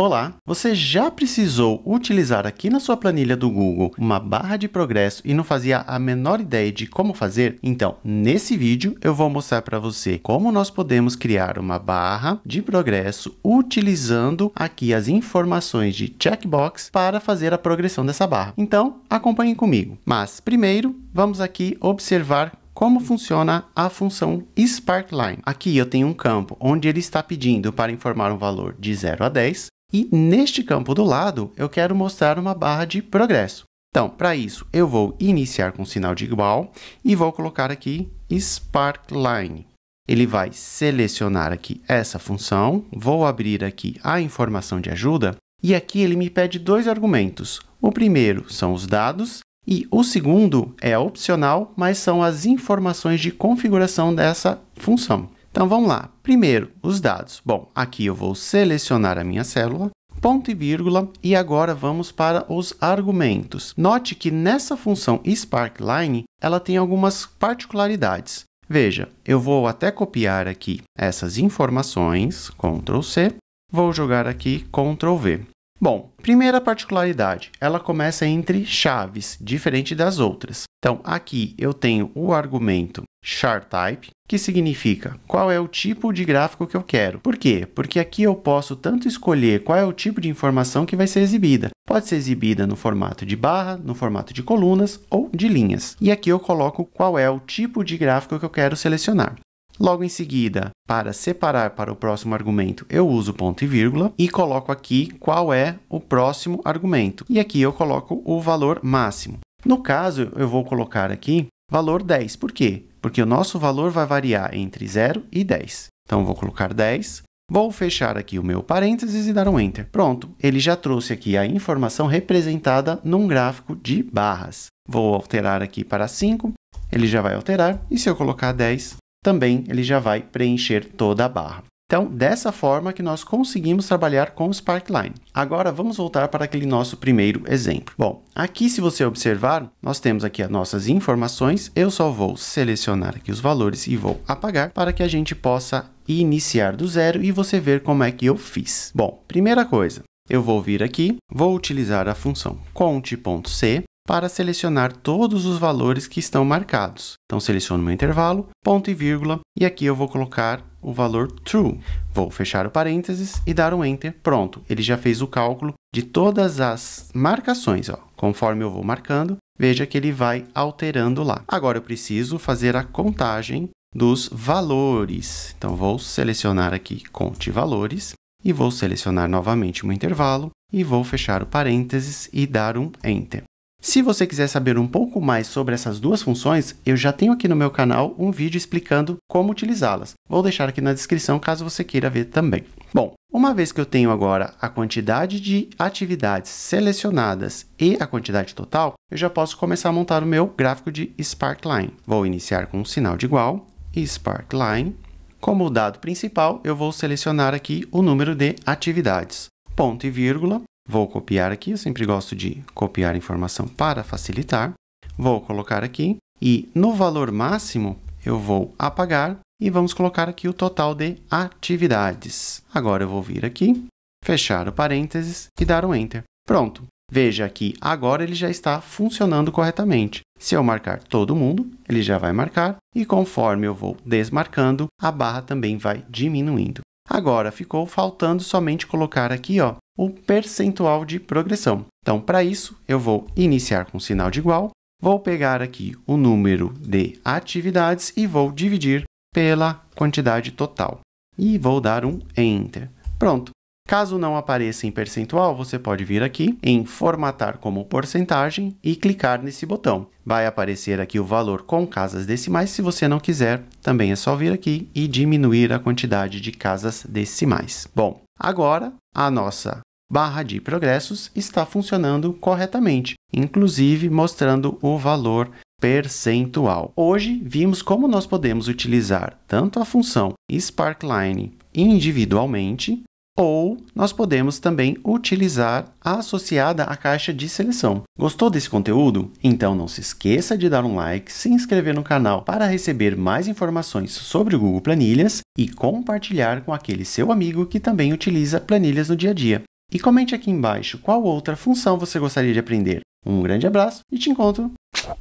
Olá! Você já precisou utilizar aqui na sua planilha do Google uma barra de progresso e não fazia a menor ideia de como fazer? Então, nesse vídeo eu vou mostrar para você como nós podemos criar uma barra de progresso utilizando aqui as informações de checkbox para fazer a progressão dessa barra. Então, acompanhe comigo. Mas primeiro, vamos aqui observar como funciona a função sparkline. Aqui eu tenho um campo onde ele está pedindo para informar um valor de 0 a 10 e neste campo do lado, eu quero mostrar uma barra de progresso. Então, para isso, eu vou iniciar com sinal de igual e vou colocar aqui sparkline. Ele vai selecionar aqui essa função, vou abrir aqui a informação de ajuda e aqui ele me pede dois argumentos. O primeiro são os dados e o segundo é opcional, mas são as informações de configuração dessa função. Então vamos lá. Primeiro, os dados. Bom, aqui eu vou selecionar a minha célula, ponto e vírgula, e agora vamos para os argumentos. Note que nessa função sparkline, ela tem algumas particularidades. Veja, eu vou até copiar aqui essas informações, Ctrl+C, vou jogar aqui Ctrl+V. Bom, primeira particularidade, ela começa entre chaves, diferente das outras. Então, aqui eu tenho o argumento char type, que significa qual é o tipo de gráfico que eu quero. Por quê? Porque aqui eu posso tanto escolher qual é o tipo de informação que vai ser exibida. Pode ser exibida no formato de barra, no formato de colunas ou de linhas. E aqui eu coloco qual é o tipo de gráfico que eu quero selecionar. Logo em seguida, para separar para o próximo argumento, eu uso ponto e vírgula e coloco aqui qual é o próximo argumento. E aqui eu coloco o valor máximo. No caso, eu vou colocar aqui valor 10. Por quê? Porque o nosso valor vai variar entre 0 e 10. Então, vou colocar 10. Vou fechar aqui o meu parênteses e dar um Enter. Pronto, ele já trouxe aqui a informação representada num gráfico de barras. Vou alterar aqui para 5, ele já vai alterar. E se eu colocar 10, também ele já vai preencher toda a barra. Então, dessa forma que nós conseguimos trabalhar com o Sparkline. Agora, vamos voltar para aquele nosso primeiro exemplo. Bom, aqui se você observar, nós temos aqui as nossas informações. Eu só vou selecionar aqui os valores e vou apagar para que a gente possa iniciar do zero e você ver como é que eu fiz. Bom, primeira coisa, eu vou vir aqui, vou utilizar a função count.c para selecionar todos os valores que estão marcados. Então seleciono meu intervalo, ponto e vírgula, e aqui eu vou colocar o valor true. Vou fechar o parênteses e dar um enter. Pronto, ele já fez o cálculo de todas as marcações. Ó. Conforme eu vou marcando, veja que ele vai alterando lá. Agora eu preciso fazer a contagem dos valores. Então vou selecionar aqui conte valores e vou selecionar novamente um intervalo e vou fechar o parênteses e dar um enter. Se você quiser saber um pouco mais sobre essas duas funções, eu já tenho aqui no meu canal um vídeo explicando como utilizá-las. Vou deixar aqui na descrição caso você queira ver também. Bom, uma vez que eu tenho agora a quantidade de atividades selecionadas e a quantidade total, eu já posso começar a montar o meu gráfico de Sparkline. Vou iniciar com um sinal de igual, Sparkline. Como dado principal, eu vou selecionar aqui o número de atividades. Ponto e vírgula, Vou copiar aqui, eu sempre gosto de copiar informação para facilitar. Vou colocar aqui e no valor máximo eu vou apagar e vamos colocar aqui o total de atividades. Agora eu vou vir aqui, fechar o parênteses e dar um Enter. Pronto. Veja que agora ele já está funcionando corretamente. Se eu marcar todo mundo, ele já vai marcar e conforme eu vou desmarcando, a barra também vai diminuindo. Agora ficou faltando somente colocar aqui ó, o percentual de progressão. Então, para isso, eu vou iniciar com sinal de igual, vou pegar aqui o número de atividades e vou dividir pela quantidade total. E vou dar um Enter. Pronto. Caso não apareça em percentual, você pode vir aqui em formatar como porcentagem e clicar nesse botão. Vai aparecer aqui o valor com casas decimais. Se você não quiser, também é só vir aqui e diminuir a quantidade de casas decimais. Bom, agora a nossa barra de progressos está funcionando corretamente, inclusive mostrando o valor percentual. Hoje vimos como nós podemos utilizar tanto a função sparkline individualmente ou nós podemos também utilizar associada à caixa de seleção. Gostou desse conteúdo? Então não se esqueça de dar um like, se inscrever no canal para receber mais informações sobre o Google Planilhas e compartilhar com aquele seu amigo que também utiliza planilhas no dia a dia. E comente aqui embaixo qual outra função você gostaria de aprender. Um grande abraço e te encontro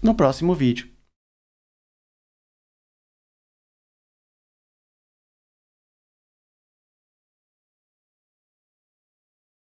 no próximo vídeo.